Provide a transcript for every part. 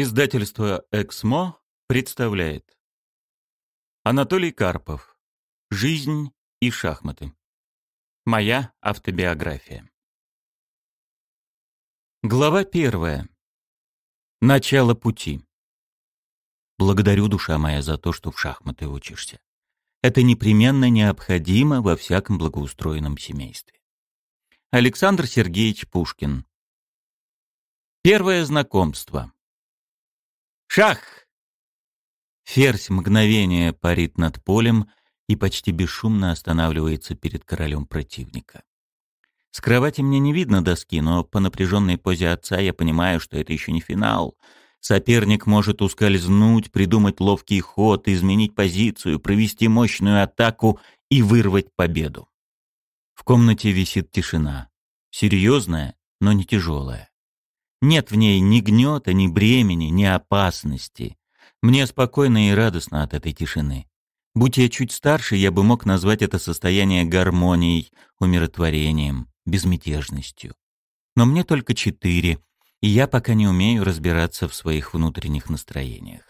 Издательство «Эксмо» представляет Анатолий Карпов «Жизнь и шахматы» Моя автобиография Глава первая Начало пути Благодарю, душа моя, за то, что в шахматы учишься. Это непременно необходимо во всяком благоустроенном семействе. Александр Сергеевич Пушкин Первое знакомство Шах!» Ферзь мгновение парит над полем и почти бесшумно останавливается перед королем противника. С кровати мне не видно доски, но по напряженной позе отца я понимаю, что это еще не финал. Соперник может ускользнуть, придумать ловкий ход, изменить позицию, провести мощную атаку и вырвать победу. В комнате висит тишина. Серьезная, но не тяжелая. Нет в ней ни гнета, ни бремени, ни опасности. Мне спокойно и радостно от этой тишины. Будь я чуть старше, я бы мог назвать это состояние гармонией, умиротворением, безмятежностью. Но мне только четыре, и я пока не умею разбираться в своих внутренних настроениях.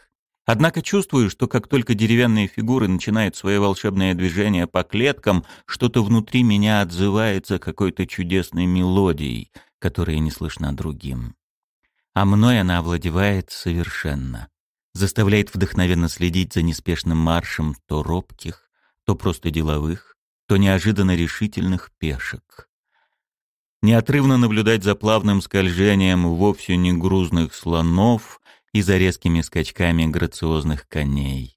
Однако чувствую, что как только деревянные фигуры начинают свое волшебное движение по клеткам, что-то внутри меня отзывается какой-то чудесной мелодией — которые не слышно другим. А мной она овладевает совершенно. Заставляет вдохновенно следить за неспешным маршем то робких, то просто деловых, то неожиданно решительных пешек. Неотрывно наблюдать за плавным скольжением вовсе не грузных слонов и за резкими скачками грациозных коней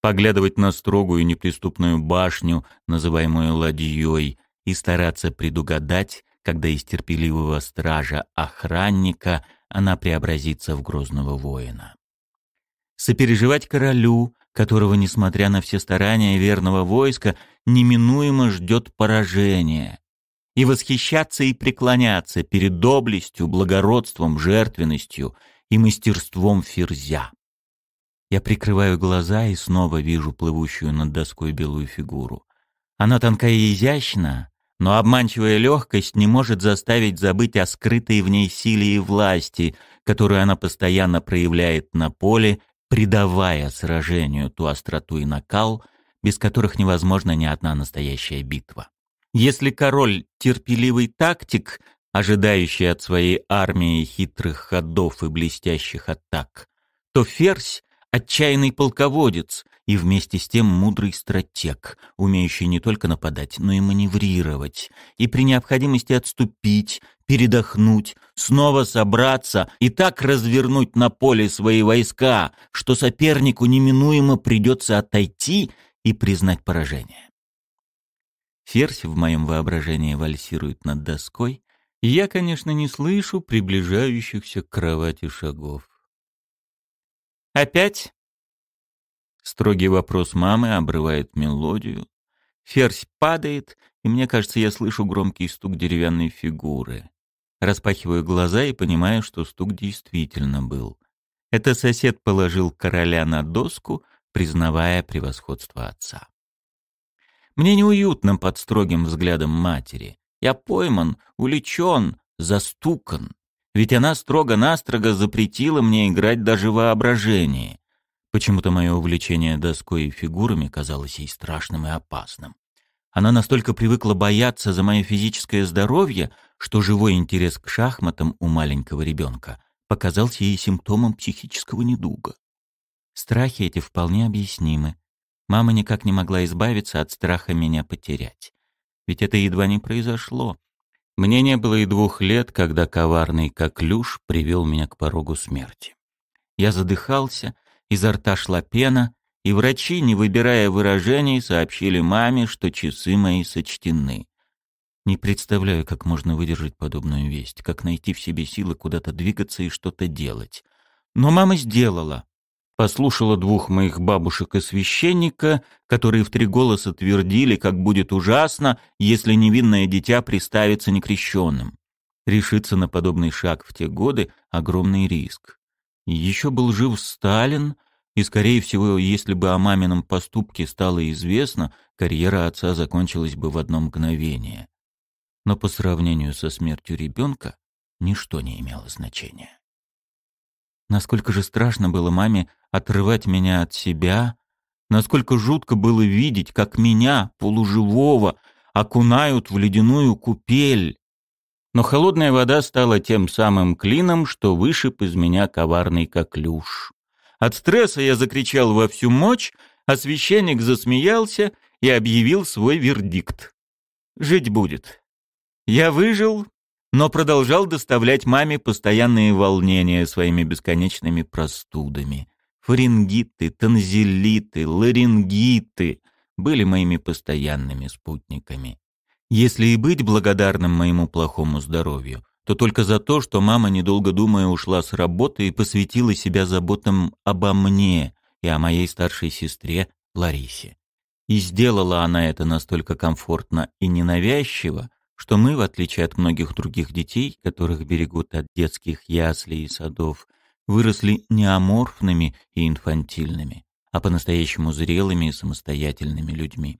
поглядывать на строгую неприступную башню, называемую ладьей, и стараться предугадать, когда из терпеливого стража-охранника она преобразится в грозного воина. Сопереживать королю, которого, несмотря на все старания верного войска, неминуемо ждет поражение, и восхищаться и преклоняться перед доблестью, благородством, жертвенностью и мастерством ферзя. Я прикрываю глаза и снова вижу плывущую над доской белую фигуру. Она тонкая и изящна, но обманчивая легкость не может заставить забыть о скрытой в ней силе и власти, которую она постоянно проявляет на поле, придавая сражению ту остроту и накал, без которых невозможна ни одна настоящая битва. Если король — терпеливый тактик, ожидающий от своей армии хитрых ходов и блестящих атак, то ферзь — отчаянный полководец, и вместе с тем мудрый стратег, умеющий не только нападать, но и маневрировать, и при необходимости отступить, передохнуть, снова собраться и так развернуть на поле свои войска, что сопернику неминуемо придется отойти и признать поражение. Ферзь в моем воображении вальсирует над доской, и я, конечно, не слышу приближающихся к кровати шагов. «Опять?» Строгий вопрос мамы обрывает мелодию. Ферзь падает, и мне кажется, я слышу громкий стук деревянной фигуры. Распахиваю глаза и понимаю, что стук действительно был. Это сосед положил короля на доску, признавая превосходство отца. Мне неуютно под строгим взглядом матери. Я пойман, уличен, застукан. Ведь она строго-настрого запретила мне играть даже воображение. Почему-то мое увлечение доской и фигурами казалось ей страшным и опасным. Она настолько привыкла бояться за мое физическое здоровье, что живой интерес к шахматам у маленького ребенка показался ей симптомом психического недуга. Страхи эти вполне объяснимы. Мама никак не могла избавиться от страха меня потерять. Ведь это едва не произошло. Мне не было и двух лет, когда коварный коклюш привел меня к порогу смерти. Я задыхался, изо рта шла пена, и врачи, не выбирая выражений, сообщили маме, что часы мои сочтены. Не представляю, как можно выдержать подобную весть, как найти в себе силы куда-то двигаться и что-то делать. Но мама сделала. Послушала двух моих бабушек и священника, которые в три голоса твердили, как будет ужасно, если невинное дитя приставится некрещенным. Решиться на подобный шаг в те годы — огромный риск. Еще был жив Сталин, и, скорее всего, если бы о мамином поступке стало известно, карьера отца закончилась бы в одно мгновение. Но по сравнению со смертью ребенка ничто не имело значения. Насколько же страшно было маме отрывать меня от себя, насколько жутко было видеть, как меня, полуживого, окунают в ледяную купель, но холодная вода стала тем самым клином, что вышиб из меня коварный коклюш. От стресса я закричал во всю мощь, а священник засмеялся и объявил свой вердикт. «Жить будет». Я выжил, но продолжал доставлять маме постоянные волнения своими бесконечными простудами. Фарингиты, танзелиты, ларингиты были моими постоянными спутниками. Если и быть благодарным моему плохому здоровью, то только за то, что мама, недолго думая, ушла с работы и посвятила себя заботам обо мне и о моей старшей сестре Ларисе. И сделала она это настолько комфортно и ненавязчиво, что мы, в отличие от многих других детей, которых берегут от детских яслей и садов, выросли не аморфными и инфантильными, а по-настоящему зрелыми и самостоятельными людьми.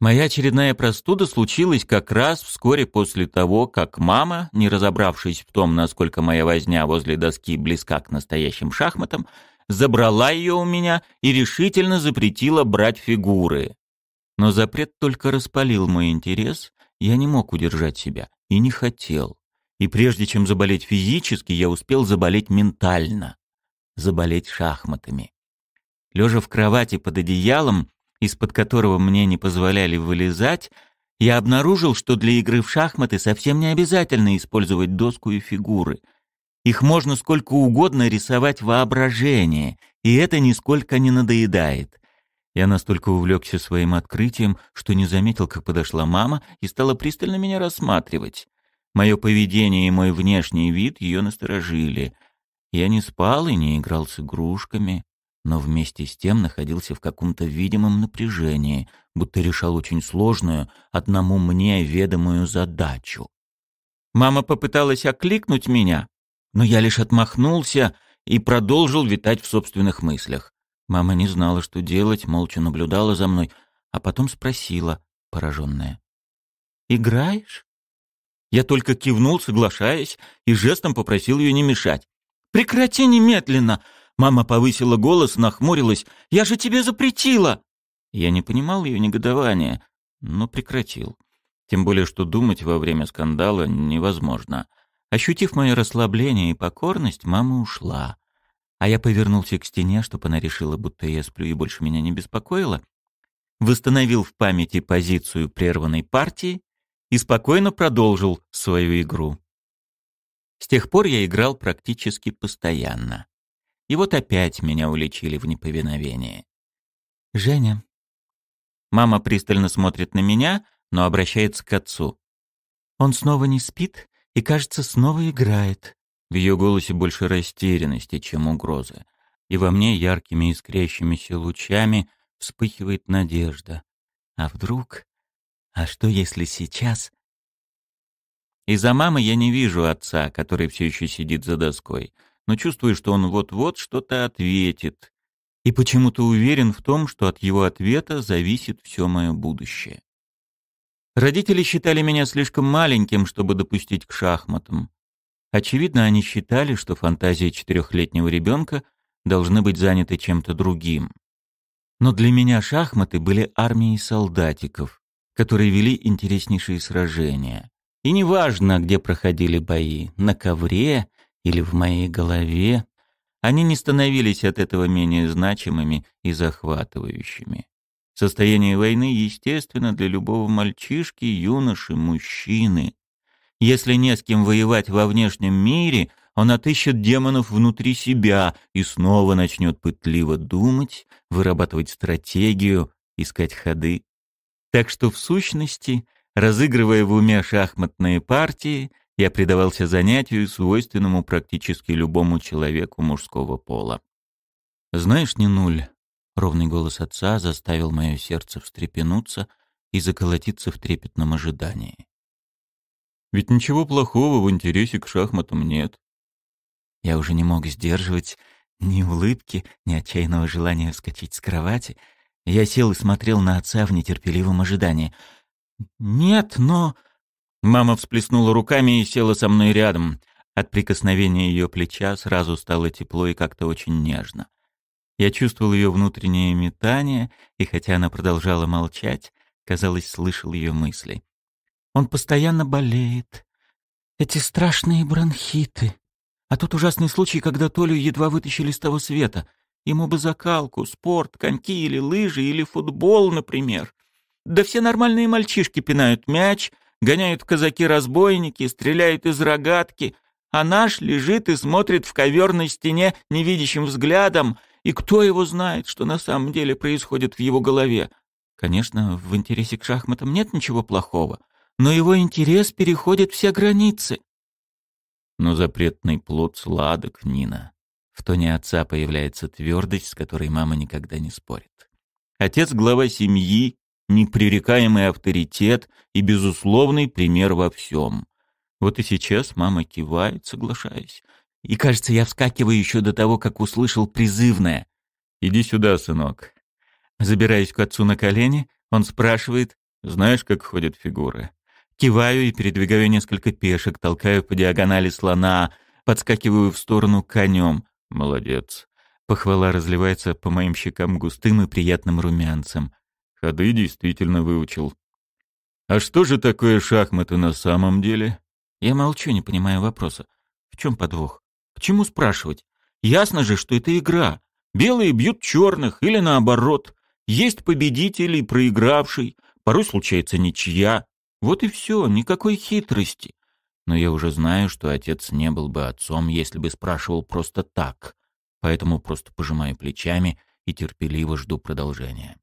Моя очередная простуда случилась как раз вскоре после того, как мама, не разобравшись в том, насколько моя возня возле доски близка к настоящим шахматам, забрала ее у меня и решительно запретила брать фигуры. Но запрет только распалил мой интерес, я не мог удержать себя и не хотел. И прежде чем заболеть физически, я успел заболеть ментально, заболеть шахматами. Лежа в кровати под одеялом, из-под которого мне не позволяли вылезать, я обнаружил, что для игры в шахматы совсем не обязательно использовать доску и фигуры. Их можно сколько угодно рисовать воображение, и это нисколько не надоедает. Я настолько увлекся своим открытием, что не заметил, как подошла мама и стала пристально меня рассматривать. Мое поведение и мой внешний вид ее насторожили. Я не спал и не играл с игрушками но вместе с тем находился в каком-то видимом напряжении, будто решал очень сложную, одному мне ведомую задачу. Мама попыталась окликнуть меня, но я лишь отмахнулся и продолжил витать в собственных мыслях. Мама не знала, что делать, молча наблюдала за мной, а потом спросила, пораженная. «Играешь?» Я только кивнул, соглашаясь, и жестом попросил ее не мешать. «Прекрати немедленно!» Мама повысила голос, нахмурилась. «Я же тебе запретила!» Я не понимал ее негодования, но прекратил. Тем более, что думать во время скандала невозможно. Ощутив мое расслабление и покорность, мама ушла. А я повернулся к стене, чтобы она решила, будто я сплю и больше меня не беспокоила. Восстановил в памяти позицию прерванной партии и спокойно продолжил свою игру. С тех пор я играл практически постоянно. И вот опять меня уличили в неповиновении. «Женя». Мама пристально смотрит на меня, но обращается к отцу. «Он снова не спит и, кажется, снова играет». В ее голосе больше растерянности, чем угрозы. И во мне яркими искрящимися лучами вспыхивает надежда. А вдруг? А что, если сейчас? Из-за мамы я не вижу отца, который все еще сидит за доской но чувствую, что он вот-вот что-то ответит. И почему-то уверен в том, что от его ответа зависит все мое будущее. Родители считали меня слишком маленьким, чтобы допустить к шахматам. Очевидно, они считали, что фантазии четырехлетнего ребенка должны быть заняты чем-то другим. Но для меня шахматы были армией солдатиков, которые вели интереснейшие сражения. И неважно, где проходили бои, на ковре или в моей голове, они не становились от этого менее значимыми и захватывающими. Состояние войны естественно для любого мальчишки, юноши, мужчины. Если не с кем воевать во внешнем мире, он отыщет демонов внутри себя и снова начнет пытливо думать, вырабатывать стратегию, искать ходы. Так что в сущности, разыгрывая в уме шахматные партии, я предавался занятию, свойственному практически любому человеку мужского пола. «Знаешь, не нуль», — ровный голос отца заставил мое сердце встрепенуться и заколотиться в трепетном ожидании. «Ведь ничего плохого в интересе к шахматам нет». Я уже не мог сдерживать ни улыбки, ни отчаянного желания вскочить с кровати. Я сел и смотрел на отца в нетерпеливом ожидании. «Нет, но...» Мама всплеснула руками и села со мной рядом. От прикосновения ее плеча сразу стало тепло и как-то очень нежно. Я чувствовал ее внутреннее метание, и хотя она продолжала молчать, казалось, слышал ее мысли. «Он постоянно болеет. Эти страшные бронхиты. А тут ужасный случай, когда Толю едва вытащили с того света. Ему бы закалку, спорт, коньки или лыжи, или футбол, например. Да все нормальные мальчишки пинают мяч — гоняют казаки-разбойники, стреляют из рогатки, а наш лежит и смотрит в ковер на стене невидящим взглядом, и кто его знает, что на самом деле происходит в его голове. Конечно, в интересе к шахматам нет ничего плохого, но его интерес переходит все границы. Но запретный плод сладок, Нина. В тоне отца появляется твердость, с которой мама никогда не спорит. Отец — глава семьи, непререкаемый авторитет и безусловный пример во всем. Вот и сейчас мама кивает, соглашаясь. И, кажется, я вскакиваю еще до того, как услышал призывное. «Иди сюда, сынок». Забираюсь к отцу на колени, он спрашивает, «Знаешь, как ходят фигуры?» Киваю и передвигаю несколько пешек, толкаю по диагонали слона, подскакиваю в сторону конем. «Молодец». Похвала разливается по моим щекам густым и приятным румянцем. Ходы действительно выучил. А что же такое шахматы на самом деле? Я молчу, не понимаю вопроса. В чем подвох? К чему спрашивать? Ясно же, что это игра. Белые бьют черных или наоборот. Есть победитель и проигравший. Порой случается ничья. Вот и все, никакой хитрости. Но я уже знаю, что отец не был бы отцом, если бы спрашивал просто так. Поэтому просто пожимаю плечами и терпеливо жду продолжения.